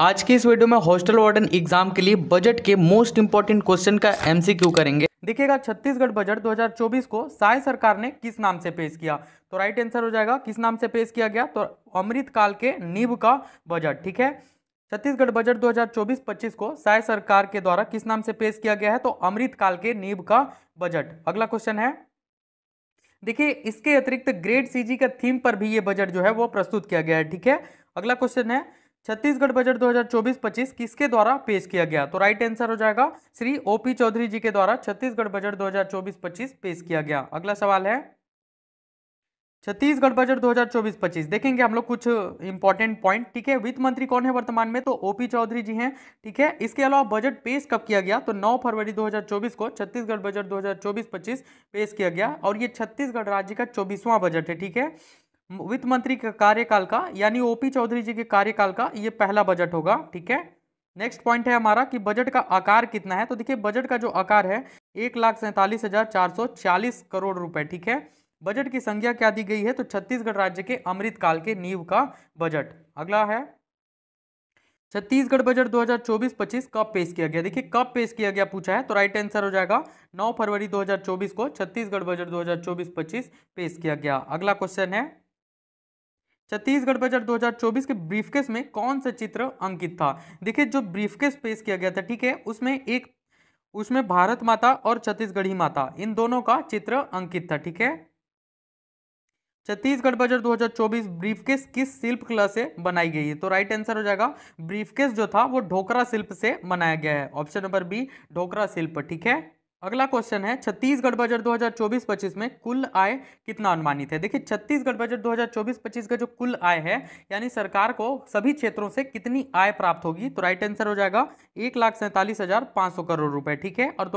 आज के इस वीडियो में हॉस्टल वार्डन एग्जाम के लिए बजट के मोस्ट इंपोर्टेंट क्वेश्चन का एमसीक्यू करेंगे देखिएगा छत्तीसगढ़ बजट 2024 को साय सरकार ने किस नाम से पेश किया तो राइट आंसर हो जाएगा किस नाम से पेश किया गया तो अमृतकाल के नीब का बजट ठीक है छत्तीसगढ़ बजट 2024-25 को साय सरकार के द्वारा किस नाम से पेश किया गया है तो अमृतकाल के नीब का बजट अगला क्वेश्चन है देखिए इसके अतिरिक्त ग्रेड सीजी का थीम पर भी ये बजट जो है वो प्रस्तुत किया गया है ठीक है अगला क्वेश्चन है छत्तीसगढ़ बजट 2024-25 किसके द्वारा पेश किया गया तो राइट आंसर हो जाएगा श्री ओपी चौधरी जी के द्वारा छत्तीसगढ़ बजट 2024-25 पेश किया गया अगला सवाल है छत्तीसगढ़ बजट 2024-25 देखेंगे हम लोग कुछ इंपॉर्टेंट पॉइंट ठीक है वित्त मंत्री कौन है वर्तमान में तो ओपी चौधरी जी हैं ठीक है इसके अलावा बजट पेश कब किया गया तो 9 फरवरी 2024 को छत्तीसगढ़ बजट 2024-25 पेश किया गया और ये छत्तीसगढ़ राज्य का चौबीसवां बजट है ठीक है वित्त मंत्री के कार्यकाल का यानी ओपी चौधरी जी के कार्यकाल का ये पहला बजट होगा ठीक है नेक्स्ट पॉइंट है हमारा कि बजट का आकार कितना है तो देखिए बजट का जो आकार है एक लाख सैंतालीस हजार चार सौ चालीस करोड़ रुपए ठीक है बजट की संज्ञा क्या दी गई है तो छत्तीसगढ़ राज्य के अमृतकाल के नींव का बजट अगला है छत्तीसगढ़ बजट 2024-25 कब पेश किया गया देखिए कब पेश किया गया पूछा है तो राइट आंसर हो जाएगा 9 फरवरी 2024 को छत्तीसगढ़ बजट 2024-25 पेश किया गया अगला क्वेश्चन है छत्तीसगढ़ बजट 2024 के ब्रीफकेस में कौन सा चित्र अंकित था देखिए जो ब्रीफकेस पेश किया गया था ठीक है उसमें एक उसमें भारत माता और छत्तीसगढ़ी माता इन दोनों का चित्र अंकित था ठीक है छत्तीसगढ़ बजट 2024 ब्रीफकेस किस शिल्प कला से बनाई गई है तो राइट आंसर हो जाएगा ब्रीफकेस जो था वो ढोकरा शिल्प से बनाया गया है ऑप्शन नंबर बी ढोकरा शिल्प ठीक है अगला क्वेश्चन है छत्तीसगढ़ बजट 2024-25 में कुल आय कितना अनुमानित है देखिए छत्तीसगढ़ बजट 2024-25 का जो कुल आय है यानी सरकार को सभी क्षेत्रों से कितनी आय प्राप्त होगी तो राइट आंसर हो जाएगा एक लाख सैंतालीस हजार पाँच सौ करोड़ रुपए ठीक है और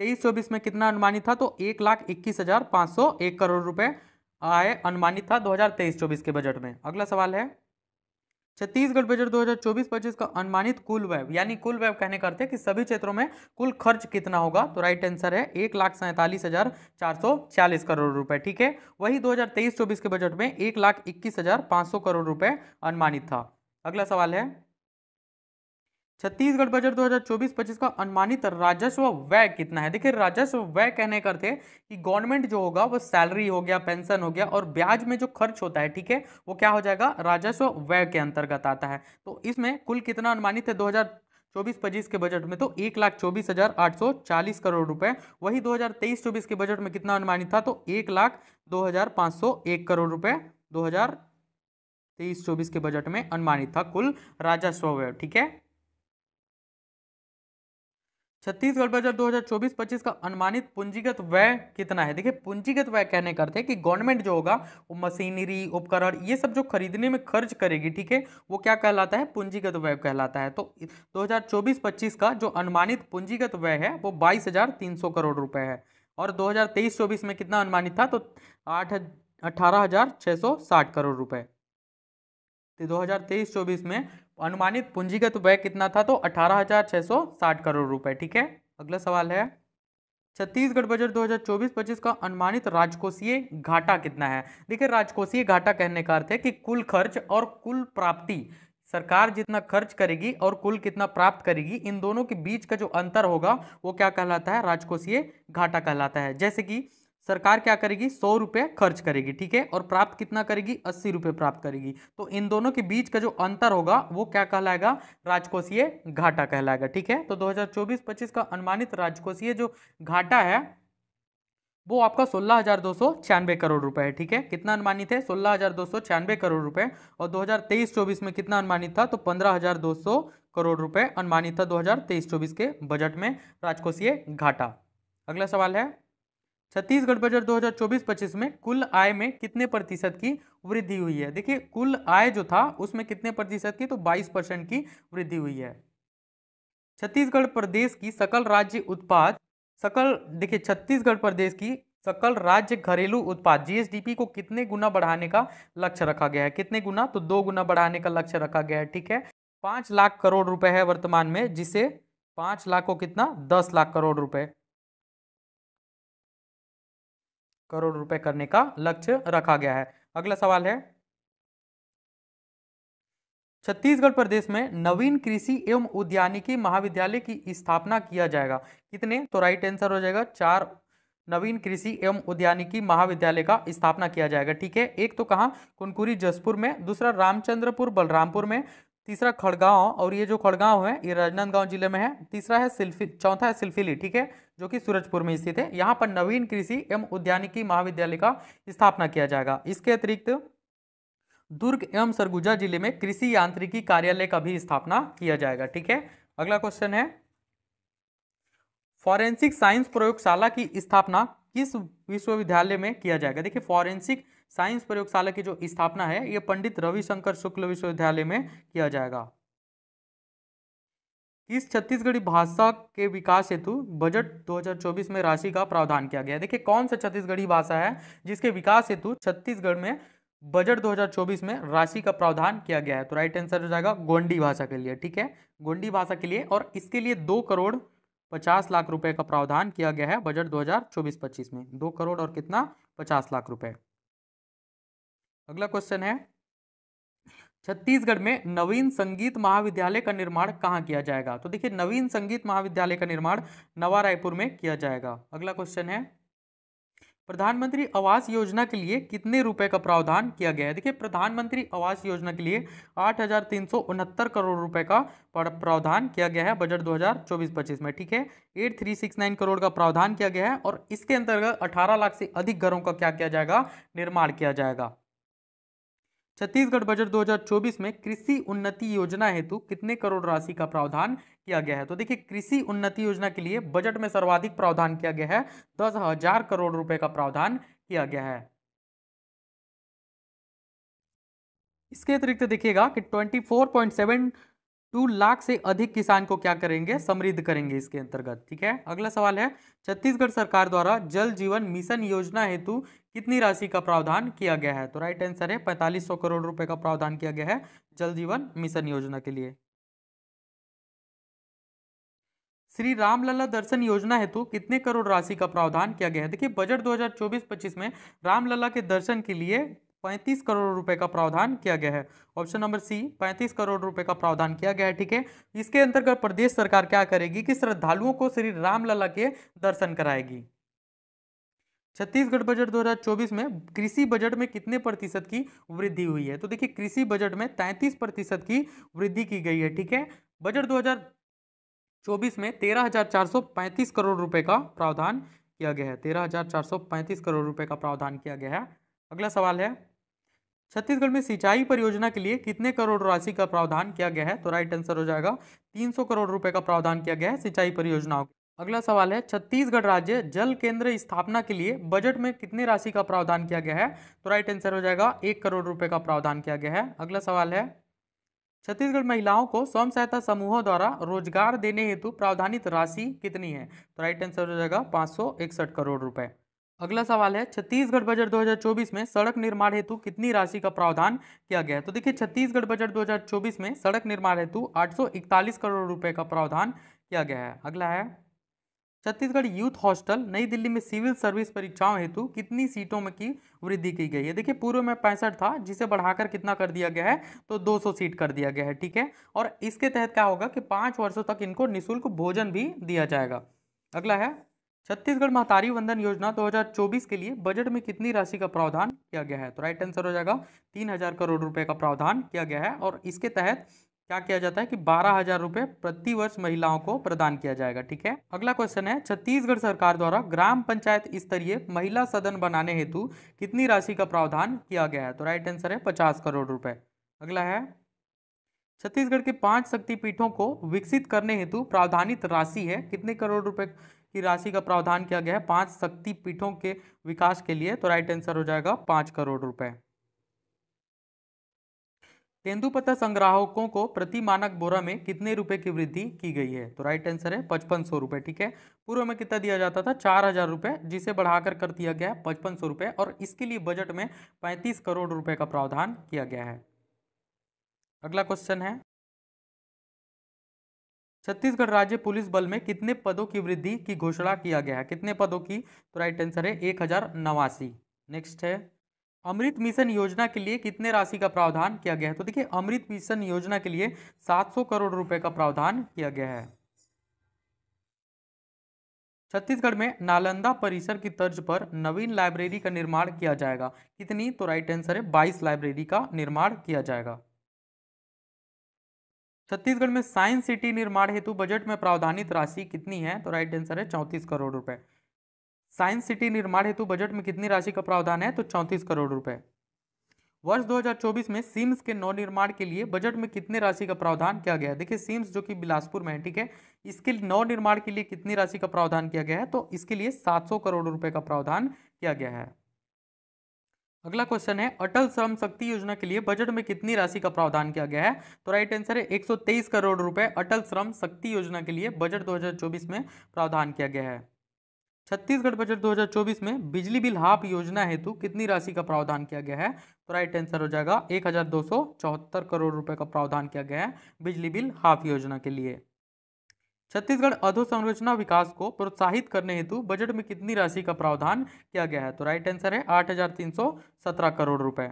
2023-24 में कितना अनुमानित था तो एक लाख इक्कीस हजार पाँच सौ एक करोड़ रुपये आय अनुमानित था दो हजार के बजट में अगला सवाल है छत्तीसगढ़ बजट 2024-25 का अनुमानित कुल वैव यानी कुल वैव कहने करते हैं कि सभी क्षेत्रों में कुल खर्च कितना होगा तो राइट आंसर है एक लाख सैंतालीस हजार चार सौ छियालीस करोड़ रुपए ठीक है वही 2023-24 के बजट में एक लाख इक्कीस हजार पाँच सौ करोड़ रुपए अनुमानित था अगला सवाल है छत्तीसगढ़ बजट 2024-25 का अनुमानित राजस्व व्यय कितना है देखिए राजस्व व्यय कहने का कि गवर्नमेंट जो होगा वो सैलरी हो गया पेंशन हो गया और ब्याज में जो खर्च होता है ठीक है वो क्या हो जाएगा राजस्व व्यय के अंतर्गत आता है तो इसमें कुल कितना अनुमानित है दो चौबीस पच्चीस के बजट में तो एक लाख चौबीस हजार आठ सौ चालीस करोड़ रुपए वही दो हजार तेईस चौबीस के बजट में कितना अनुमानित था तो एक लाख दो हजार पाँच सौ एक करोड़ रुपए दो हजार तेईस चौबीस के बजट में अनुमानित था कुल राजस्व व्यय ठीक है छत्तीसगढ़ बजट 2024-25 का अनुमानित पूंजीगत व्यय कितना है देखिए पूंजीगत व्यय कहने का अर्थ है कि गवर्नमेंट जो होगा वो मशीनरी उपकरण ये सब जो खरीदने में खर्च करेगी ठीक है वो क्या कहलाता है पूंजीगत व्यय कहलाता है तो 2024-25 का जो अनुमानित पूंजीगत व्यय है वो बाईस करोड़ रुपए है और 2023-24 में कितना अनुमानित था तो आठ अठारह करोड़ रुपये तो दो में अनुमानित पूंजीगत तो व्यय कितना था तो अठारह हजार छह सौ साठ करोड़ रुपए ठीक है अगला सवाल है छत्तीसगढ़ बजट 2024-25 का अनुमानित राजकोषीय घाटा कितना है देखिए राजकोषीय घाटा कहने का अर्थ है कि कुल खर्च और कुल प्राप्ति सरकार जितना खर्च करेगी और कुल कितना प्राप्त करेगी इन दोनों के बीच का जो अंतर होगा वो क्या कहलाता है राजकोषीय घाटा कहलाता है जैसे कि सरकार क्या करेगी सौ रुपये खर्च करेगी ठीक है और प्राप्त कितना करेगी अस्सी रुपये प्राप्त करेगी तो इन दोनों के बीच का जो अंतर होगा वो क्या कहलाएगा राजकोषीय घाटा कहलाएगा ठीक है तो 2024-25 का अनुमानित राजकोषीय जो घाटा है वो आपका सोलह हज़ार दो सौ छियानवे करोड़ रुपए है ठीक है कितना अनुमानित है सोलह हज़ार दो सौ करोड़ रुपए और 2023-24 में कितना अनुमानित था तो पंद्रह हज़ार दो सौ करोड़ रुपए अनुमानित था 2023-24 के बजट में राजकोषीय घाटा अगला सवाल है छत्तीसगढ़ बजट 2024-25 में कुल आय में कितने प्रतिशत की वृद्धि हुई है देखिए कुल आय जो था उसमें कितने प्रतिशत की तो 22 परसेंट की वृद्धि हुई है छत्तीसगढ़ प्रदेश की सकल राज्य उत्पाद सकल देखिए छत्तीसगढ़ प्रदेश की सकल राज्य घरेलू उत्पाद जीएसडीपी को कितने गुना बढ़ाने का लक्ष्य रखा गया है कितने गुना तो दो गुना बढ़ाने का लक्ष्य रखा गया है ठीक है पांच लाख करोड़ रुपए है वर्तमान में जिसे पांच लाख को कितना दस लाख करोड़ रुपए करोड़ रुपए करने का लक्ष्य रखा गया है अगला सवाल है छत्तीसगढ़ प्रदेश में नवीन कृषि एवं उद्यानिकी महाविद्यालय की स्थापना किया जाएगा कितने तो राइट आंसर हो जाएगा चार नवीन कृषि एवं उद्यानिकी महाविद्यालय का स्थापना किया जाएगा ठीक है एक तो कहाँ कुनकुरी जसपुर में दूसरा रामचंद्रपुर बलरामपुर में तीसरा खड़गांव और ये जो खड़गांव है ये राजनांदगांव जिले में है तीसरा है सिल्फी चौथा है सिल्फिली ठीक है जो कि सूरजपुर में स्थित है यहाँ पर नवीन कृषि एवं उद्यानिकी महाविद्यालय का स्थापना किया जाएगा इसके अतिरिक्त दुर्ग एवं सरगुजा जिले में कृषि यांत्रिकी कार्यालय का भी स्थापना किया जाएगा ठीक है अगला क्वेश्चन है फॉरेंसिक साइंस प्रयोगशाला की स्थापना किस विश्वविद्यालय में किया जाएगा देखिए फॉरेंसिक साइंस प्रयोगशाला की जो स्थापना है यह पंडित रविशंकर शुक्ल विश्वविद्यालय में किया जाएगा किस छत्तीसगढ़ी भाषा के विकास हेतु बजट 2024 में राशि का प्रावधान किया गया है देखिए कौन सा छत्तीसगढ़ी भाषा है जिसके विकास हेतु छत्तीसगढ़ में बजट 2024 में राशि का प्रावधान किया गया है तो राइट आंसर हो जाएगा गोंडी भाषा के लिए ठीक है गोंडी भाषा के लिए और इसके लिए दो करोड़ पचास लाख रुपए का प्रावधान किया गया है बजट दो हजार में दो करोड़ और कितना पचास लाख रुपए अगला क्वेश्चन है छत्तीसगढ़ में नवीन संगीत महाविद्यालय का निर्माण कहाँ किया जाएगा तो देखिए नवीन संगीत महाविद्यालय का निर्माण नवा रायपुर में किया जाएगा अगला क्वेश्चन है प्रधानमंत्री आवास योजना के लिए कितने रुपए का प्रावधान किया गया है देखिए प्रधानमंत्री आवास योजना के लिए आठ करोड़ रुपए का प्रावधान किया गया है बजट 2024 पच्चीस में ठीक है 8369 करोड़ का प्रावधान किया गया है और इसके अंतर्गत 18 लाख से अधिक घरों का क्या किया जाएगा निर्माण किया जाएगा छत्तीसगढ़ बजट 2024 में कृषि उन्नति योजना हेतु कितने करोड़ राशि का प्रावधान किया गया है तो देखिए कृषि उन्नति योजना के लिए बजट में सर्वाधिक प्रावधान किया गया है दस हजार करोड़ रुपए का प्रावधान किया गया है इसके अतिरिक्त देखिएगा कि 24.7 टू लाख से अधिक किसान को क्या करेंगे समृद्ध करेंगे इसके अंतर्गत ठीक है अगला सवाल है छत्तीसगढ़ सरकार द्वारा जल जीवन मिशन योजना हेतु कितनी राशि का प्रावधान किया गया है तो राइट आंसर है पैंतालीस सौ करोड़ रुपए का प्रावधान किया गया है जल जीवन मिशन योजना के लिए श्री रामलला दर्शन योजना हेतु कितने करोड़ राशि का प्रावधान किया गया है देखिए बजट 2024-25 में रामलला के दर्शन के लिए पैंतीस करोड़ रुपए का प्रावधान किया गया है ऑप्शन नंबर सी पैंतीस करोड़ रुपए का प्रावधान किया गया है ठीक है इसके अंतर्गत प्रदेश सरकार क्या करेगी कि श्रद्धालुओं को श्री रामलला के दर्शन कराएगी छत्तीसगढ़ बजट 2024 में कृषि बजट में कितने प्रतिशत की वृद्धि हुई है तो देखिए कृषि बजट में तैंतीस प्रतिशत की वृद्धि की गई है ठीक है बजट 2024 में 13,435 करोड़ रुपए का प्रावधान किया गया है 13,435 करोड़ रुपए का प्रावधान किया गया है अगला सवाल है छत्तीसगढ़ में सिंचाई परियोजना के लिए कितने करोड़ राशि का प्रावधान किया गया है तो राइट आंसर हो जाएगा 300 करोड़ रुपए का प्रावधान किया गया है सिंचाई परियोजनाओं अगला सवाल है छत्तीसगढ़ राज्य जल केंद्र स्थापना के लिए बजट में कितने राशि का प्रावधान किया गया है तो राइट आंसर हो जाएगा एक करोड़ रुपए का प्रावधान किया गया है अगला सवाल है छत्तीसगढ़ महिलाओं को स्वयं सहायता समूहों द्वारा रोजगार देने हेतु प्रावधानित राशि कितनी है तो राइट आंसर हो जाएगा पाँच करोड़ रुपए अगला सवाल है छत्तीसगढ़ बजट 2024 में सड़क निर्माण हेतु कितनी राशि का प्रावधान किया गया तो देखिए छत्तीसगढ़ बजट 2024 में सड़क निर्माण हेतु 841 करोड़ रुपए का प्रावधान किया गया है अगला है छत्तीसगढ़ यूथ हॉस्टल नई दिल्ली में सिविल सर्विस परीक्षाओं हेतु कितनी सीटों में की वृद्धि की गई है देखिए पूर्व में पैंसठ था जिसे बढ़ाकर कितना कर दिया गया है तो 200 सीट कर दिया गया है ठीक है और इसके तहत क्या होगा कि पाँच वर्षों तक इनको निःशुल्क भोजन भी दिया जाएगा अगला है छत्तीसगढ़ महतारी वंदन योजना 2024 के लिए बजट में कितनी राशि का प्रावधान किया गया है तो राइट आंसर हो जाएगा तीन हजार करोड़ रुपए का प्रावधान किया गया है और इसके तहत क्या किया जाता है कि बारह हजार रुपये प्रतिवर्ष महिलाओं को प्रदान किया जाएगा ठीक है अगला क्वेश्चन है छत्तीसगढ़ सरकार द्वारा ग्राम पंचायत स्तरीय महिला सदन बनाने हेतु कितनी राशि का प्रावधान किया गया है तो राइट आंसर है पचास करोड़ रुपए अगला है छत्तीसगढ़ के पांच शक्तिपीठों को विकसित करने हेतु प्रावधानित राशि है कितने करोड़ रुपए की राशि का प्रावधान किया गया है पांच शक्ति पीठों के विकास के लिए तो राइट आंसर हो जाएगा पांच करोड़ रुपए तेंदुपत्ता संग्राहकों को प्रति मानक बोरा में कितने रुपए की वृद्धि की गई है तो राइट आंसर है पचपन सौ रुपए ठीक है पूर्व में कितना दिया जाता था चार हजार रुपए जिसे बढ़ाकर कर दिया गया है पचपन सौ रुपए और इसके लिए बजट में पैंतीस करोड़ रुपए का प्रावधान किया गया है अगला क्वेश्चन है छत्तीसगढ़ राज्य पुलिस बल में कितने पदों की वृद्धि की घोषणा किया गया है कितने पदों की तो राइट आंसर है एक हजार नवासी नेक्स्ट है अमृत मिशन योजना के लिए कितने राशि का प्रावधान किया गया है तो देखिए अमृत मिशन योजना के लिए 700 करोड़ रुपए का प्रावधान किया गया है छत्तीसगढ़ में नालंदा परिसर की तर्ज पर नवीन लाइब्रेरी का निर्माण किया जाएगा कितनी तो राइट आंसर है बाईस लाइब्रेरी का निर्माण किया जाएगा छत्तीसगढ़ में साइंस सिटी निर्माण हेतु बजट में प्रावधानित राशि कितनी है तो राइट आंसर है चौंतीस करोड़ रुपए साइंस सिटी निर्माण हेतु बजट में कितनी राशि का प्रावधान है तो चौंतीस करोड़ रुपए वर्ष 2024 में सिम्स के नवनिर्माण के लिए बजट में कितने राशि का प्रावधान किया गया है देखिए सिम्स जो कि बिलासपुर में है ठीक है इसके नवनिर्माण के लिए कितनी राशि का प्रावधान किया गया है तो इसके लिए 700 करोड़ रुपए का प्रावधान किया गया है अगला क्वेश्चन है अटल श्रम शक्ति योजना के लिए बजट में कितनी राशि का प्रावधान किया गया है तो राइट आंसर है 123 करोड़ रुपए अटल श्रम शक्ति योजना के लिए बजट 2024 में प्रावधान किया गया है छत्तीसगढ़ बजट 2024 में बिजली बिल हाफ योजना हेतु कितनी राशि का प्रावधान किया गया है तो राइट आंसर हो जाएगा एक करोड़ रुपए का प्रावधान किया गया है बिजली बिल हाफ योजना के लिए छत्तीसगढ़ अधोसंरचना विकास को प्रोत्साहित करने हेतु बजट में कितनी राशि का प्रावधान किया गया है तो राइट आंसर है आठ हजार तीन सौ सत्रह करोड़ रुपए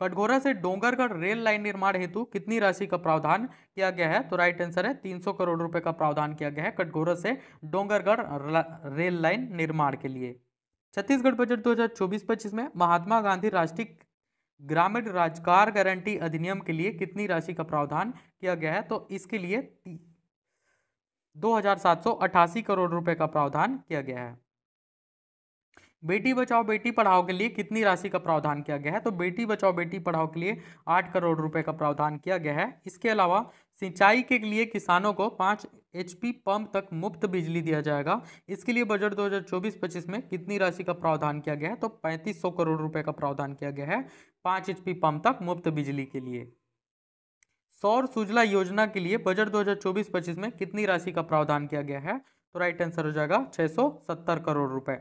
कटघोरा से डोंगरगढ़ रेल लाइन निर्माण हेतु कितनी राशि का प्रावधान किया गया है तो राइट आंसर है तीन सौ करोड़ रुपए का प्रावधान किया गया है कटघोरा से डोंगरगढ़ रेल लाइन निर्माण के लिए छत्तीसगढ़ बजट 2024-25 में महात्मा गांधी राष्ट्रीय ग्रामीण रोजगार गारंटी अधिनियम के लिए कितनी राशि का प्रावधान किया गया है तो इसके लिए दो करोड़ रुपए का प्रावधान किया गया है बेटी बचाओ बेटी पढ़ाओ के लिए कितनी राशि का प्रावधान किया गया है तो बेटी बचाओ बेटी पढ़ाओ के लिए आठ करोड़ रुपए का प्रावधान किया गया है इसके अलावा सिंचाई के लिए किसानों को पाँच एच पंप तक मुफ्त बिजली दिया जाएगा इसके लिए बजट 2024-25 में कितनी राशि का प्रावधान किया गया है तो 3500 करोड़ रुपए का प्रावधान किया गया है पाँच एच पंप तक मुफ्त बिजली के लिए सौर सुजला योजना के लिए बजट 2024-25 में कितनी राशि का प्रावधान किया गया है तो राइट आंसर हो जाएगा 670 करोड़ रुपए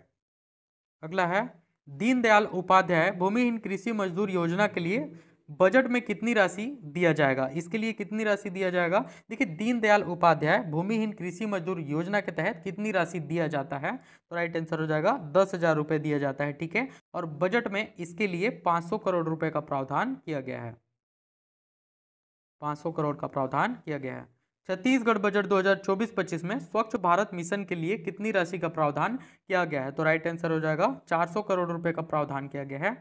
अगला है दीनदयाल उपाध्याय भूमिहीन कृषि मजदूर योजना के लिए बजट में कितनी राशि दिया जाएगा इसके लिए कितनी राशि दिया जाएगा देखिए दीनदयाल उपाध्याय भूमिहीन कृषि मजदूर योजना के तहत कितनी राशि दिया जाता है तो राइट आंसर हो जाएगा दस हजार रुपये दिया जाता है ठीक है और बजट में इसके लिए पाँच सौ करोड़ रुपए का प्रावधान किया गया है 500 करोड़ का प्रावधान किया गया है छत्तीसगढ़ बजट 2024-25 में स्वच्छ भारत मिशन के लिए कितनी राशि का प्रावधान किया गया है तो राइट आंसर हो जाएगा 400 करोड़ रुपए का प्रावधान किया गया है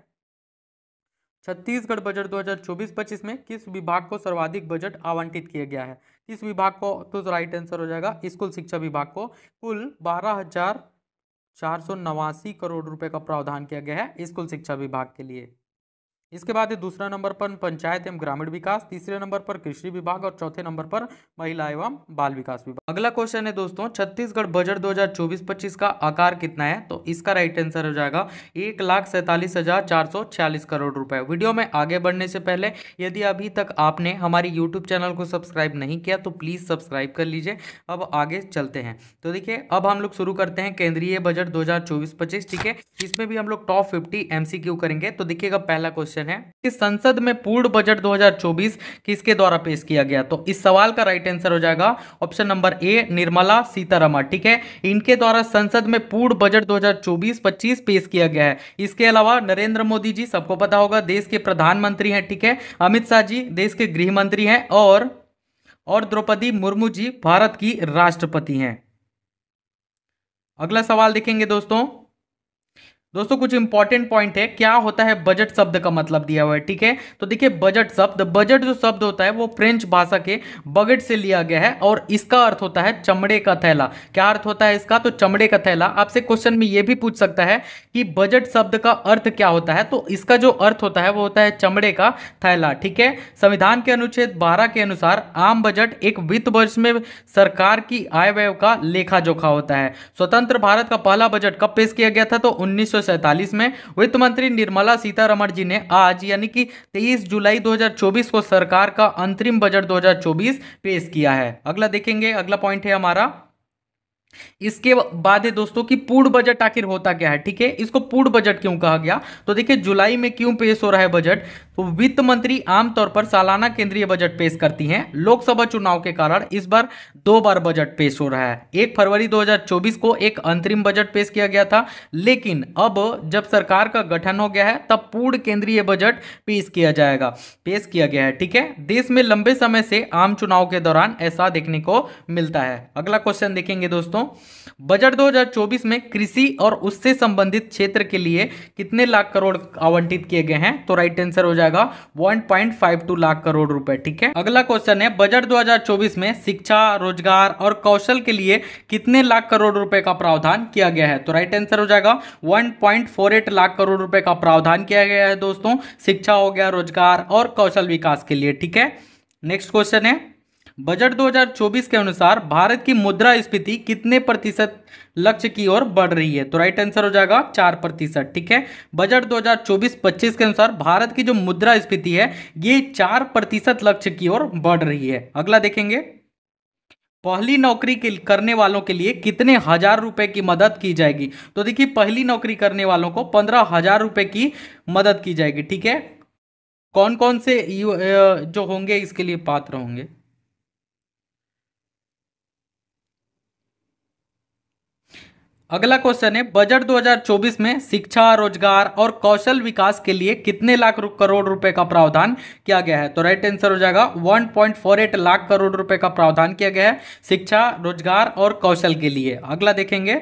छत्तीसगढ़ बजट 2024-25 में किस विभाग को सर्वाधिक बजट आवंटित किया गया है किस विभाग को तो राइट आंसर हो जाएगा स्कूल शिक्षा विभाग को कुल बारह हजार चार सौ नवासी करोड़ रुपए का प्रावधान किया गया है स्कूल शिक्षा विभाग के लिए इसके बाद दूसरा नंबर पर पंचायत एवं ग्रामीण विकास तीसरे नंबर पर कृषि विभाग और चौथे नंबर पर महिला एवं बाल विकास विभाग अगला क्वेश्चन है दोस्तों छत्तीसगढ़ बजट 2024-25 का आकार कितना है तो इसका राइट आंसर हो जाएगा एक लाख सैंतालीस हजार चार सौ छियालीस करोड़ रुपए वीडियो में आगे बढ़ने से पहले यदि अभी तक आपने हमारी यूट्यूब चैनल को सब्सक्राइब नहीं किया तो प्लीज़ सब्सक्राइब कर लीजिए अब आगे चलते हैं तो देखिए अब हम लोग शुरू करते हैं केंद्रीय बजट दो हजार ठीक है इसमें भी हम लोग टॉप फिफ्टी एम करेंगे तो देखिएगा पहला क्वेश्चन क्वेश्चन है कि संसद में पूर्ण बजट 2024 किसके द्वारा पेश किया गया तो इस सवाल का राइट आंसर हो जाएगा option number A Nirmala Sitharaman ठीक है इनके द्वारा संसद में पूर्ण बजट 2024-25 पेश किया गया है इसके अलावा नरेंद्र मोदी जी सबको पता होगा देश के प्रधानमंत्री हैं ठीक है अमित शाह जी देश के गृह मंत्री हैं और और द्रौपदी मुर्मू जी भारत की राष्ट्रपति हैं अगला सवाल देखेंगे दोस्तों दोस्तों कुछ इंपॉर्टेंट पॉइंट है क्या होता है बजट शब्द का मतलब दिया हुआ है ठीक है तो देखिए बजट शब्द बजट जो शब्द होता है वो फ्रेंच भाषा के बगट से लिया गया है और इसका अर्थ होता है चमड़े का थैला क्या अर्थ होता है इसका तो चमड़े का थैला आपसे क्वेश्चन में ये भी पूछ सकता है कि बजट शब्द का अर्थ क्या होता है तो इसका जो अर्थ होता है वो होता है चमड़े का थैला ठीक है संविधान के अनुच्छेद बारह के अनुसार आम बजट एक वित्त वर्ष में सरकार की आय व्यय का लेखा जोखा होता है स्वतंत्र भारत का पहला बजट कब पेश किया गया था तो उन्नीस 1947 में वित्त मंत्री निर्मला सीतारमण जी ने आज यानी कि 23 जुलाई 2024 को सरकार का अंतरिम बजट 2024 पेश किया है अगला देखेंगे अगला पॉइंट है हमारा इसके बाद है दोस्तों कि पूर्ण बजट आखिर होता क्या है ठीक है इसको पूर्ण बजट क्यों कहा गया तो देखिए जुलाई में क्यों पेश हो रहा है बजट तो वित्त मंत्री आमतौर पर सालाना केंद्रीय बजट पेश करती हैं लोकसभा चुनाव के कारण इस बार दो बार बजट पेश हो रहा है एक फरवरी 2024 को एक अंतरिम बजट पेश किया गया था लेकिन अब जब सरकार का गठन हो गया है तब पूर्ण केंद्रीय बजट पेश किया जाएगा पेश किया गया है ठीक है देश में लंबे समय से आम चुनाव के दौरान ऐसा देखने को मिलता है अगला क्वेश्चन देखेंगे दोस्तों बजट दो में कृषि और उससे संबंधित क्षेत्र के लिए कितने लाख करोड़ आवंटित किए गए हैं तो राइट आंसर हो जाए जाएगा 1.52 लाख करोड़ रुपए ठीक है अगला क्वेश्चन है बजट 2024 में शिक्षा रोजगार और कौशल के लिए कितने लाख करोड़ रुपए का प्रावधान किया गया है तो राइट आंसर हो जाएगा 1.48 लाख करोड़ रुपए का प्रावधान किया गया है दोस्तों शिक्षा हो गया रोजगार और कौशल विकास के लिए ठीक है नेक्स्ट क्वेश्चन है बजट 2024 के अनुसार भारत की मुद्रा स्फीति कितने प्रतिशत लक्ष्य की ओर बढ़ रही है तो राइट आंसर हो जाएगा चार प्रतिशत ठीक है बजट 2024-25 के अनुसार भारत की जो मुद्रा स्फीति है ये चार प्रतिशत लक्ष्य की ओर बढ़ रही है अगला देखेंगे पहली नौकरी के करने वालों के लिए कितने हजार रुपए की मदद की जाएगी तो देखिए पहली नौकरी करने वालों को पंद्रह हजार रुपए की मदद की जाएगी ठीक है कौन कौन से जो होंगे इसके लिए पात्र होंगे अगला क्वेश्चन है बजट 2024 में शिक्षा रोजगार और कौशल विकास के लिए कितने लाख करोड़ रुपए का प्रावधान किया गया है तो राइट आंसर हो जाएगा 1.48 लाख करोड़ रुपए का प्रावधान किया गया है शिक्षा रोजगार और कौशल के लिए अगला देखेंगे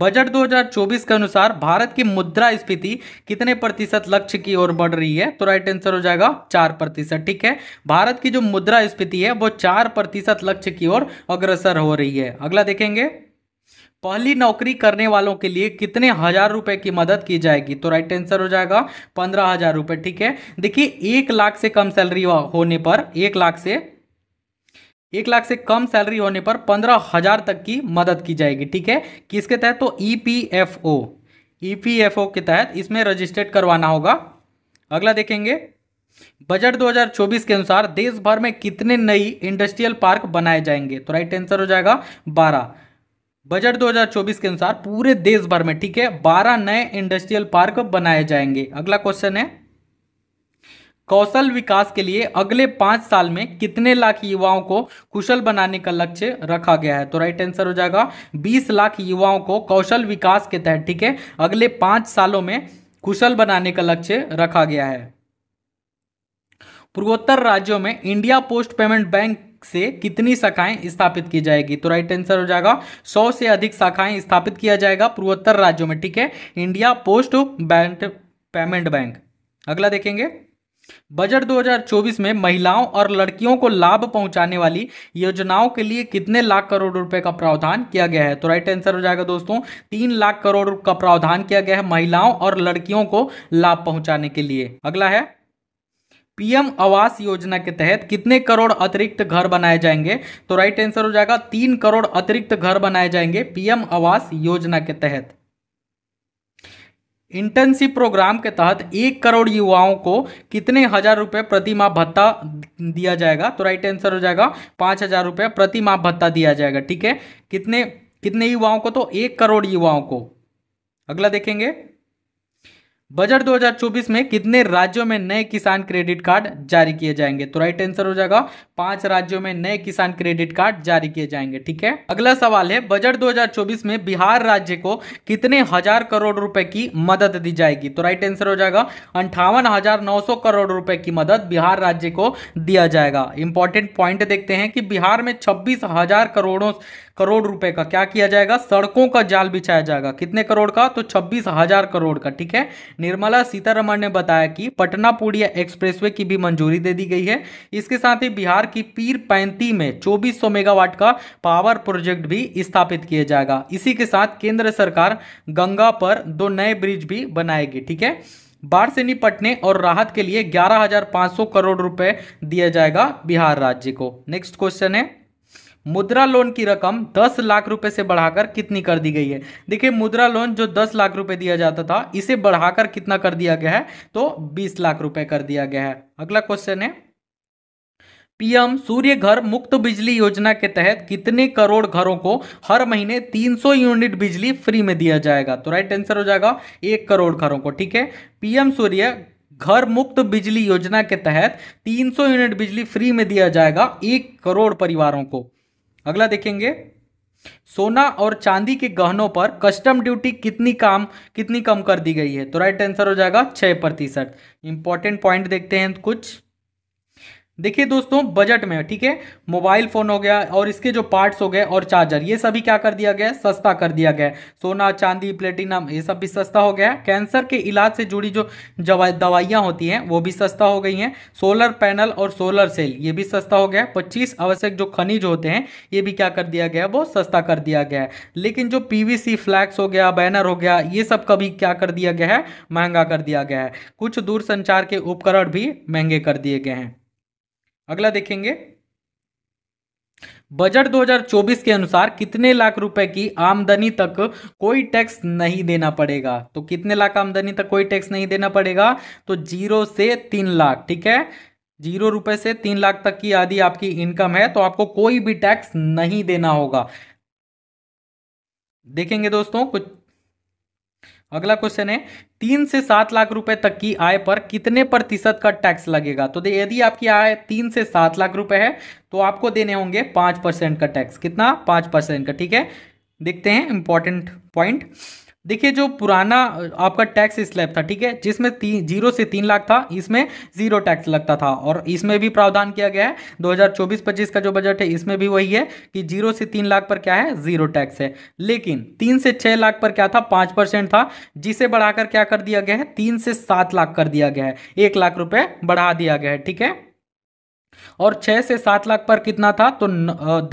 बजट 2024 के अनुसार भारत की मुद्रा स्फीति कितने प्रतिशत लक्ष्य की ओर बढ़ रही है तो राइट आंसर हो जाएगा चार प्रतिशत ठीक है भारत की जो मुद्रा स्फीति है वो चार प्रतिशत लक्ष्य की ओर अग्रसर हो रही है अगला देखेंगे पहली नौकरी करने वालों के लिए कितने हजार रुपए की मदद की जाएगी तो राइट आंसर हो जाएगा पंद्रह हजार रुपए ठीक है देखिए एक लाख से कम सैलरी होने पर एक लाख से एक लाख से कम सैलरी होने पर पंद्रह हजार तक की मदद की जाएगी ठीक है किसके तहत तो E P F O P F O के तहत इसमें रजिस्टर्ड करवाना होगा अगला देखेंगे बजट 2024 के अनुसार देश भर में कितने नई इंडस्ट्रियल पार्क बनाए जाएंगे तो राइट आंसर हो जाएगा बजट 2024 के अनुसार पूरे देश भर में ठीक है 12 नए इंडस्ट्रियल पार्क बनाए जाएंगे अगला क्वेश्चन है कौशल विकास के लिए अगले पांच साल में कितने लाख युवाओं को कुशल बनाने का लक्ष्य रखा गया है तो राइट आंसर हो जाएगा 20 लाख युवाओं को कौशल विकास के तहत ठीक है अगले पांच सालों में कुशल बनाने का लक्ष्य रखा गया है पूर्वोत्तर राज्यों में इंडिया पोस्ट पेमेंट बैंक से कितनी शाखाएं स्थापित की जाएगी तो राइट आंसर हो जाएगा सौ से अधिक शाखाएं स्थापित किया जाएगा पूर्वोत्तर राज्यों में ठीक है India post bank payment bank अगला देखेंगे बजट 2024 में महिलाओं और लड़कियों को लाभ पहुंचाने वाली योजनाओं के लिए कितने लाख करोड़ रुपए का प्रावधान किया गया है तो राइट आंसर हो जाएगा दोस्तों तीन लाख करोड़ का प्रावधान किया गया है महिलाओं और लड़कियों को लाभ पहुंचाने के लिए अगला है पीएम आवास योजना के तहत कितने करोड़ अतिरिक्त घर बनाए जाएंगे तो राइट आंसर हो जाएगा तीन करोड़ अतिरिक्त घर बनाए जाएंगे पीएम आवास योजना के तहत इंटर्नशिप प्रोग्राम के तहत एक करोड़ युवाओं को कितने हजार रुपए प्रति माह भत्ता दिया जाएगा तो राइट आंसर हो जाएगा पांच हजार रुपये प्रति माह भत्ता दिया जाएगा ठीक है कितने कितने युवाओं को तो एक करोड़ युवाओं को अगला देखेंगे बजट 2024 में कितने राज्यों में नए किसान क्रेडिट कार्ड जारी किए जाएंगे तो राइट आंसर हो जाएगा पांच राज्यों में नए किसान क्रेडिट कार्ड जारी किए जाएंगे ठीक है अगला सवाल है बजट 2024 में बिहार राज्य को कितने हजार करोड़ रुपए की मदद दी जाएगी तो राइट आंसर हो जाएगा अंठावन करोड़ रुपए की मदद बिहार राज्य को दिया जाएगा इंपॉर्टेंट पॉइंट देखते हैं कि बिहार में छब्बीस करोड़ों करोड़ रुपए का क्या किया जाएगा सड़कों का जाल बिछाया जाएगा कितने करोड़ का तो छब्बीस हजार करोड़ का ठीक है निर्मला सीतारमण ने बताया कि पटना पूर्णिया एक्सप्रेसवे की भी मंजूरी दे दी गई है इसके साथ ही बिहार की पीर पैंती में चौबीस मेगावाट का पावर प्रोजेक्ट भी स्थापित किया जाएगा इसी के साथ केंद्र सरकार गंगा पर दो नए ब्रिज भी बनाएगी ठीक है बाढ़ से निपटने और राहत के लिए 11,500 करोड़ रुपए दिया जाएगा बिहार राज्य को नेक्स्ट क्वेश्चन है मुद्रा लोन की रकम 10 लाख रुपए से बढ़ाकर कितनी कर दी गई है देखिए मुद्रा लोन जो 10 लाख रुपए दिया जाता था इसे बढ़ाकर कितना कर दिया गया है तो 20 लाख रुपए कर दिया गया है अगला क्वेश्चन है पीएम सूर्य घर मुक्त बिजली योजना के तहत कितने करोड़ घरों को हर महीने 300 यूनिट बिजली फ्री में दिया जाएगा तो राइट आंसर हो जाएगा एक करोड़ घरों को ठीक है पीएम सूर्य घर मुक्त बिजली योजना के तहत 300 यूनिट बिजली फ्री में दिया जाएगा एक करोड़ परिवारों को अगला देखेंगे सोना और चांदी के गहनों पर कस्टम ड्यूटी कितनी काम कितनी कम कर दी गई है तो राइट आंसर हो जाएगा छह प्रतिशत इंपॉर्टेंट पॉइंट देखते हैं कुछ देखिए दोस्तों बजट में ठीक है मोबाइल फ़ोन हो गया और इसके जो पार्ट्स हो गए और चार्जर ये सभी क्या कर दिया गया सस्ता कर दिया गया सोना चांदी प्लेटिनम ये सब भी सस्ता हो गया कैंसर के इलाज से जुड़ी जो दवाइयाँ होती हैं वो भी सस्ता हो गई हैं सोलर पैनल और सोलर सेल ये भी सस्ता हो गया पच्चीस आवश्यक जो खनिज होते हैं ये भी क्या कर दिया गया वो सस्ता कर दिया गया लेकिन जो पी फ्लैक्स हो गया बैनर हो गया ये सब कभी क्या कर दिया गया है महंगा कर दिया गया है कुछ दूर के उपकरण भी महंगे कर दिए गए हैं अगला देखेंगे बजट 2024 के अनुसार कितने लाख रुपए की आमदनी तक कोई टैक्स नहीं देना पड़ेगा तो कितने लाख आमदनी तक कोई टैक्स नहीं देना पड़ेगा तो जीरो से तीन लाख ठीक है जीरो रुपए से तीन लाख तक की आदि आपकी इनकम है तो आपको कोई भी टैक्स नहीं देना होगा देखेंगे दोस्तों कुछ अगला क्वेश्चन है तीन से सात लाख रुपए तक की आय पर कितने प्रतिशत का टैक्स लगेगा तो यदि आपकी आय तीन से सात लाख रुपए है तो आपको देने होंगे पांच परसेंट का टैक्स कितना पांच परसेंट का ठीक है देखते हैं इंपॉर्टेंट पॉइंट देखिए जो पुराना आपका टैक्स स्लैब था ठीक है जिसमें तीन जीरो से तीन लाख था इसमें जीरो टैक्स लगता था और इसमें भी प्रावधान किया गया है 2024-25 का जो बजट है इसमें भी वही है कि जीरो से तीन लाख पर क्या है जीरो टैक्स है लेकिन तीन से छह लाख पर क्या था पांच परसेंट था जिसे बढ़ाकर क्या कर दिया गया है तीन से सात लाख कर दिया गया है एक लाख रुपये बढ़ा दिया गया है ठीक है और छह से सात लाख पर कितना था तो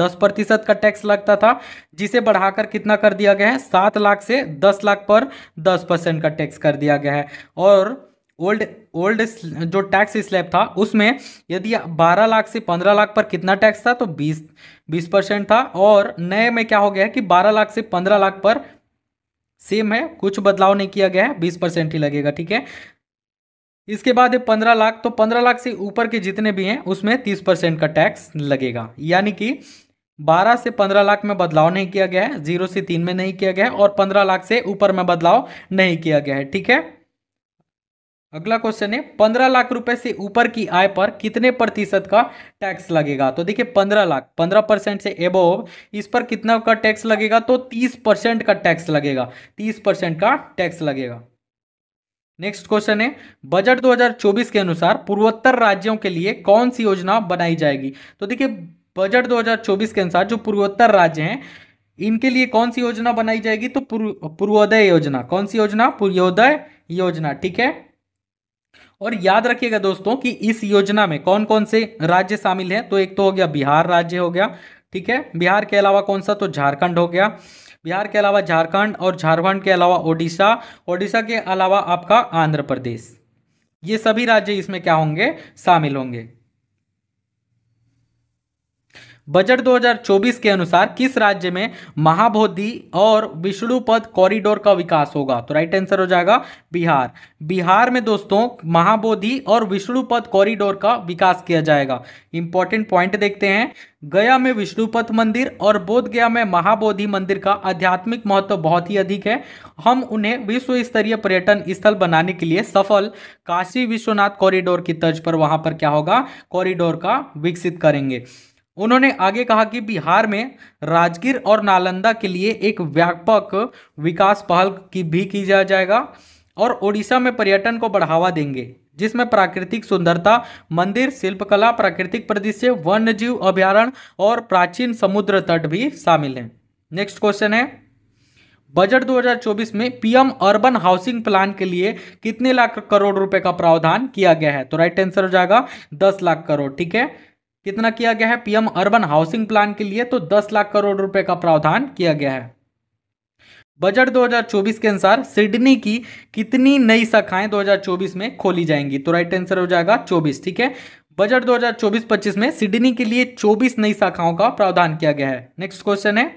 दस प्रतिशत का टैक्स लगता था जिसे बढ़ाकर कितना कर दिया गया है सात लाख से दस लाख पर दस परसेंट का टैक्स कर दिया गया है और ओल्ड ओल्ड जो टैक्स स्लैब था उसमें यदि 12 लाख से 15 लाख पर कितना टैक्स था तो 20 20 परसेंट था और नए में क्या हो गया है कि 12 लाख से 15 लाख पर सेम है कुछ बदलाव नहीं किया गया है 20 परसेंट ही लगेगा ठीक है इसके बाद पंद्रह लाख तो पंद्रह लाख से ऊपर के जितने भी हैं उसमें तीस परसेंट का टैक्स लगेगा यानी कि बारह से पंद्रह लाख में बदलाव नहीं किया गया है जीरो से तीन में नहीं किया गया है और पंद्रह लाख से ऊपर में बदलाव नहीं किया गया है ठीक है अगला क्वेश्चन है पंद्रह लाख रुपए से ऊपर की आय पर कितने प्रतिशत का टैक्स लगेगा तो देखिए पंद्रह लाख पंद्रह परसेंट से एबोव इस पर कितना का टैक्स लगेगा तो तीस परसेंट का टैक्स लगेगा तीस परसेंट का टैक्स लगेगा नेक्स्ट क्वेश्चन है बजट 2024 के अनुसार पूर्वोत्तर राज्यों के लिए कौन सी योजना बनाई जाएगी तो देखिए बजट 2024 के अनुसार जो पूर्वोत्तर राज्य हैं इनके लिए कौन सी योजना बनाई जाएगी तो पूर्वोदय योजना कौन सी योजना पूर्वोदय योजना ठीक है और याद रखिएगा दोस्तों कि इस योजना में कौन कौन से राज्य शामिल हैं तो एक तो हो गया बिहार राज्य हो गया ठीक है बिहार के अलावा कौन सा तो झारखंड हो गया बिहार के अलावा झारखंड और झारखंड के अलावा ओडिशा ओडिशा के अलावा आपका आंध्र प्रदेश ये सभी राज्य इसमें क्या होंगे शामिल होंगे बजट 2024 के अनुसार किस राज्य में महाबोधि और विष्णुपद कॉरिडोर का विकास होगा तो राइट आंसर हो जाएगा बिहार बिहार में दोस्तों महाबोधि और विष्णुपद कॉरिडोर का विकास किया जाएगा इंपॉर्टेंट पॉइंट देखते हैं गया में विष्णुपत मंदिर और बोध गया में महाबोधि मंदिर का आध्यात्मिक महत्व बहुत ही अधिक है हम उन्हें विश्व स्तरीय पर्यटन स्थल बनाने के लिए सफल काशी विश्वनाथ कॉरिडोर की तर्ज पर वहां पर क्या होगा कॉरिडोर का विकसित करेंगे उन्होंने आगे कहा कि बिहार में राजगीर और नालंदा के लिए एक व्यापक विकास पहल की भी की जा जाएगा और ओडिशा में पर्यटन को बढ़ावा देंगे जिसमें प्राकृतिक सुंदरता मंदिर शिल्पकला प्राकृतिक परिदृश्य वन्य जीव अभ्यारण्य और प्राचीन समुद्र तट भी शामिल हैं नेक्स्ट क्वेश्चन है बजट 2024 में पीएम अर्बन हाउसिंग प्लान के लिए कितने लाख करोड़ रुपए का प्रावधान किया गया है तो राइट आंसर हो जाएगा दस लाख करोड़ ठीक है कितना किया गया है पीएम अर्बन हाउसिंग प्लान के लिए तो 10 लाख करोड़ रुपए का प्रावधान किया गया है बजट 2024 के अनुसार सिडनी की कितनी नई शाखाएं 2024 में खोली जाएंगी तो राइट आंसर हो जाएगा 24 ठीक है बजट 2024-25 में सिडनी के लिए 24 नई शाखाओं का प्रावधान किया गया है नेक्स्ट क्वेश्चन है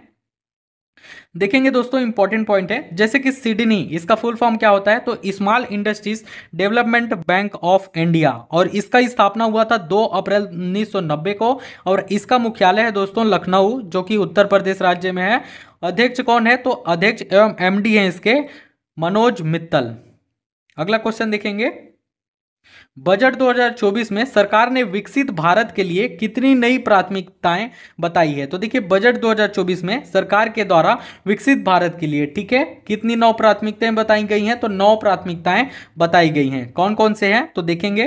देखेंगे दोस्तों इंपॉर्टेंट पॉइंट है जैसे कि सिडनी इसका फुल फॉर्म क्या होता है तो small industries development bank of India और इसका स्थापना हुआ था 2 अप्रैल 1990 को और इसका मुख्यालय है दोस्तों लखनऊ जो कि उत्तर प्रदेश राज्य में है अध्यक्ष कौन है तो अध्यक्ष एवं एम हैं इसके मनोज मित्तल अगला क्वेश्चन देखेंगे बजट 2024 में सरकार ने विकसित भारत के लिए कितनी नई प्राथमिकताएं बताई है तो देखिए बजट 2024 में सरकार के द्वारा विकसित भारत के लिए ठीक है कितनी नौ प्राथमिकताएं बताई गई हैं तो नौ प्राथमिकताएं बताई गई हैं कौन कौन से हैं तो देखेंगे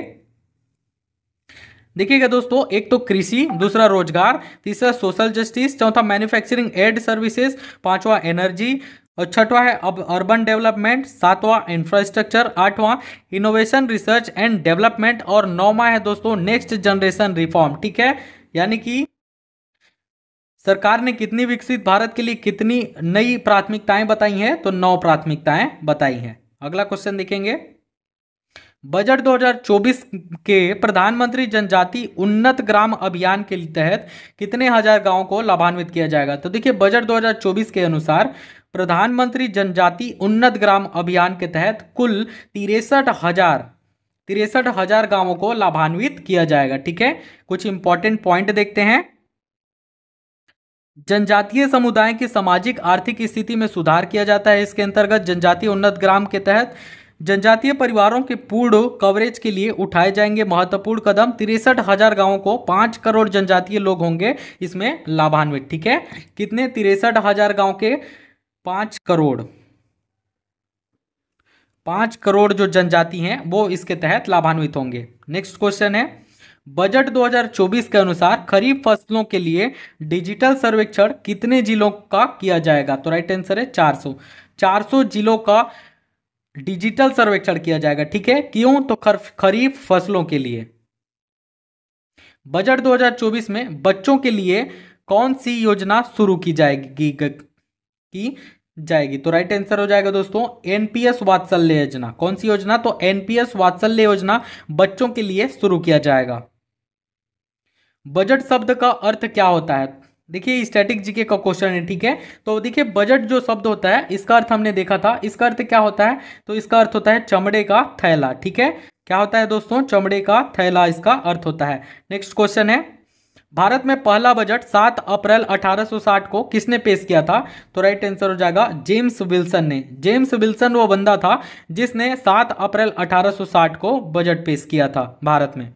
देखिएगा दोस्तों एक तो कृषि दूसरा रोजगार तीसरा सोशल जस्टिस चौथा मैन्युफैक्चरिंग एड सर्विसेज पांचवा एनर्जी और छठवा है अब अर्बन डेवलपमेंट सातवां इंफ्रास्ट्रक्चर आठवां इनोवेशन रिसर्च एंड डेवलपमेंट और नौवा है दोस्तों नेक्स्ट जनरेशन रिफॉर्म ठीक है यानी कि सरकार ने कितनी विकसित भारत के लिए कितनी नई प्राथमिकताएं बताई हैं तो नौ प्राथमिकताएं बताई हैं अगला क्वेश्चन देखेंगे बजट 2024 के प्रधानमंत्री जनजाति उन्नत ग्राम अभियान के तहत कितने हजार गांवों को लाभान्वित किया जाएगा तो देखिए बजट 2024 के अनुसार प्रधानमंत्री जनजाति उन्नत ग्राम अभियान के तहत कुल तिरसठ हजार तिरसठ हजार गांवों को लाभान्वित किया जाएगा ठीक है कुछ इंपॉर्टेंट पॉइंट देखते हैं जनजातीय समुदाय की सामाजिक आर्थिक स्थिति में सुधार किया जाता है इसके अंतर्गत जनजातीय उन्नत ग्राम के तहत जनजातीय परिवारों के पूर्ण कवरेज के लिए उठाए जाएंगे महत्वपूर्ण कदम तिरसठ हजार गांवों को पांच करोड़ जनजातीय लोग होंगे इसमें लाभान्वित ठीक है कितने तिरसठ हजार गाँव के पाँच करोड़ पाँच करोड़ जो जनजाति हैं वो इसके तहत लाभान्वित होंगे नेक्स्ट क्वेश्चन है बजट 2024 के अनुसार खरीफ फसलों के लिए डिजिटल सर्वेक्षण कितने जिलों का किया जाएगा तो राइट आंसर है 400 400 जिलों का डिजिटल सर्वेक्षण किया जाएगा ठीक है क्यों तो खरीफ फसलों के लिए बजट 2024 में बच्चों के लिए कौन सी योजना शुरू की जाएगी की जाएगी तो राइट आंसर हो जाएगा दोस्तों एनपीएस वात्सल्य योजना कौन सी योजना तो एनपीएस वात्सल्य योजना बच्चों के लिए शुरू किया जाएगा बजट शब्द का अर्थ क्या होता है देखिए स्टैटिक जीके का क्वेश्चन है ठीक है तो देखिए बजट जो शब्द होता है इसका अर्थ हमने देखा था इसका अर्थ क्या होता है तो इसका अर्थ होता है चमड़े का थैला ठीक है क्या होता है दोस्तों चमड़े का थैला इसका अर्थ होता है नेक्स्ट क्वेश्चन है भारत में पहला बजट 7 अप्रैल 1860 को किसने पेश किया था तो राइट आंसर हो जाएगा जेम्स विल्सन ने जेम्स विल्सन वो बंदा था जिसने 7 अप्रैल 1860 को बजट पेश किया था भारत में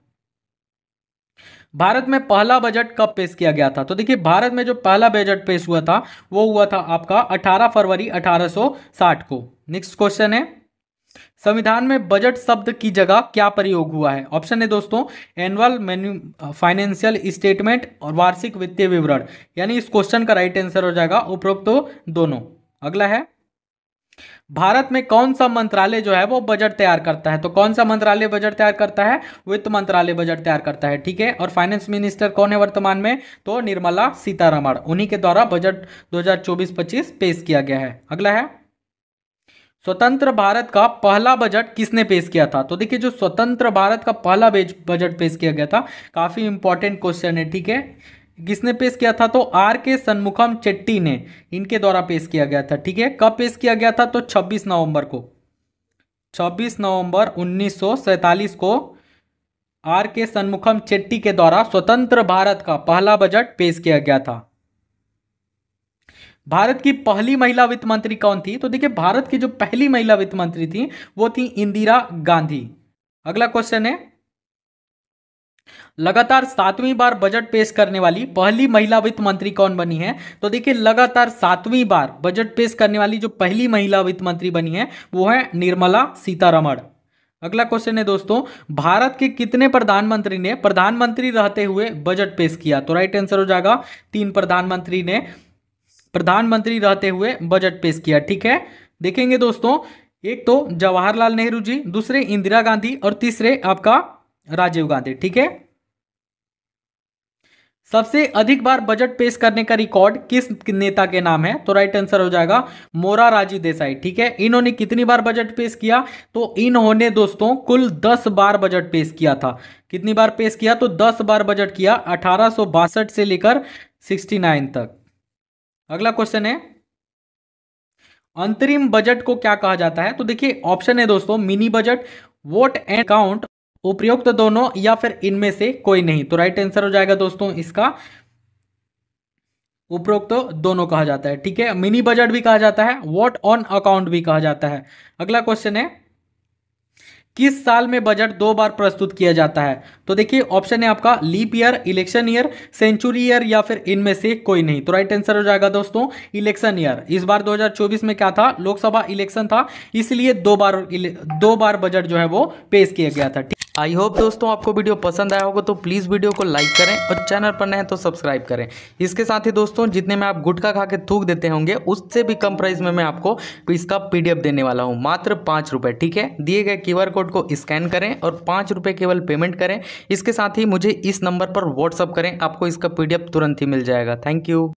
भारत में पहला बजट कब पेश किया गया था तो देखिए भारत में जो पहला बजट पेश हुआ था वो हुआ था आपका 18 फरवरी 1860 को नेक्स्ट क्वेश्चन है संविधान में बजट शब्द की जगह क्या प्रयोग हुआ है ऑप्शन है दोस्तों एनुअल मेन्यू फाइनेंशियल स्टेटमेंट और वार्षिक वित्तीय विवरण यानी इस क्वेश्चन का राइट आंसर हो जाएगा उपरोक्त तो दोनों अगला है भारत में कौन सा मंत्रालय जो है वो बजट तैयार करता है तो कौन सा मंत्रालय बजट तैयार करता है वित्त मंत्रालय बजट तैयार करता है ठीक है और फाइनेंस मिनिस्टर कौन है वर्तमान में तो निर्मला सीतारमण उन्हीं के द्वारा बजट 2024-25 पेश किया गया है अगला है स्वतंत्र भारत का पहला बजट किसने पेश किया था तो देखिए जो स्वतंत्र भारत का पहला बजट पेश किया गया था काफ़ी इंपॉर्टेंट क्वेश्चन है ठीक है किसने पेश किया था तो आर के सन्मुखम चेट्टी ने इनके द्वारा पेश किया गया था ठीक है कब पेश किया गया था तो 26 नवंबर को 26 नवंबर 1947 को आर के सन्मुखम चेट्टी के द्वारा स्वतंत्र भारत का पहला बजट पेश किया गया था भारत की पहली महिला वित्त मंत्री कौन थी तो देखिए भारत की जो पहली महिला वित्त मंत्री थी वो थी इंदिरा गांधी अगला क्वेश्चन है लगातार सातवीं बार बजट पेश करने वाली पहली महिला वित्त मंत्री कौन बनी है तो देखिए लगातार सातवीं बार बजट पेश करने वाली जो पहली महिला वित्त मंत्री बनी है वो है निर्मला सीतारमण अगला क्वेश्चन है दोस्तों भारत के कितने प्रधानमंत्री ने प्रधानमंत्री रहते हुए बजट पेश किया तो राइट आंसर हो जाएगा तीन प्रधानमंत्री ने प्रधानमंत्री रहते हुए बजट पेश किया ठीक है देखेंगे दोस्तों एक तो जवाहरलाल नेहरू जी दूसरे इंदिरा गांधी और तीसरे आपका राजीव गांधी ठीक है सबसे अधिक बार बजट पेश करने का रिकॉर्ड किस नेता के नाम है तो राइट आंसर हो जाएगा मोरा राजी देसाई ठीक है इन्होंने कितनी बार बजट पेश किया तो इन्होंने दोस्तों कुल 10 बार बजट पेश किया था कितनी बार पेश किया तो 10 बार बजट किया अठारह से लेकर 69 तक अगला क्वेश्चन है अंतरिम बजट को क्या कहा जाता है तो देखिए ऑप्शन है दोस्तों mini budget vote and count उपयुक्त दोनों या फिर इनमें से कोई नहीं तो राइट आंसर हो जाएगा दोस्तों इसका उपरोक्त तो दोनों कहा जाता है ठीक है मिनी बजट भी कहा जाता है वॉट ऑन अकाउंट भी कहा जाता है अगला क्वेश्चन है किस साल में बजट दो बार प्रस्तुत किया जाता है तो देखिए ऑप्शन है आपका leap year election year century year या फिर इनमें से कोई नहीं तो राइट आंसर हो जाएगा दोस्तों इलेक्शन ईयर इस बार 2024 में क्या था लोकसभा इलेक्शन था इसलिए दो बार दो बार बजट जो है वो पेश किया गया था आई होप दोस्तों आपको वीडियो पसंद आया होगा तो प्लीज़ वीडियो को लाइक करें और चैनल पर नए तो सब्सक्राइब करें इसके साथ ही दोस्तों जितने में आप गुटखा खा के थूक देते होंगे उससे भी कम प्राइस में मैं आपको इसका पी देने वाला हूँ मात्र पाँच रुपये ठीक है दिए गए क्यू कोड को स्कैन करें और पाँच रुपये केवल पेमेंट करें इसके साथ ही मुझे इस नंबर पर व्हाट्सअप करें आपको इसका पी तुरंत ही मिल जाएगा थैंक यू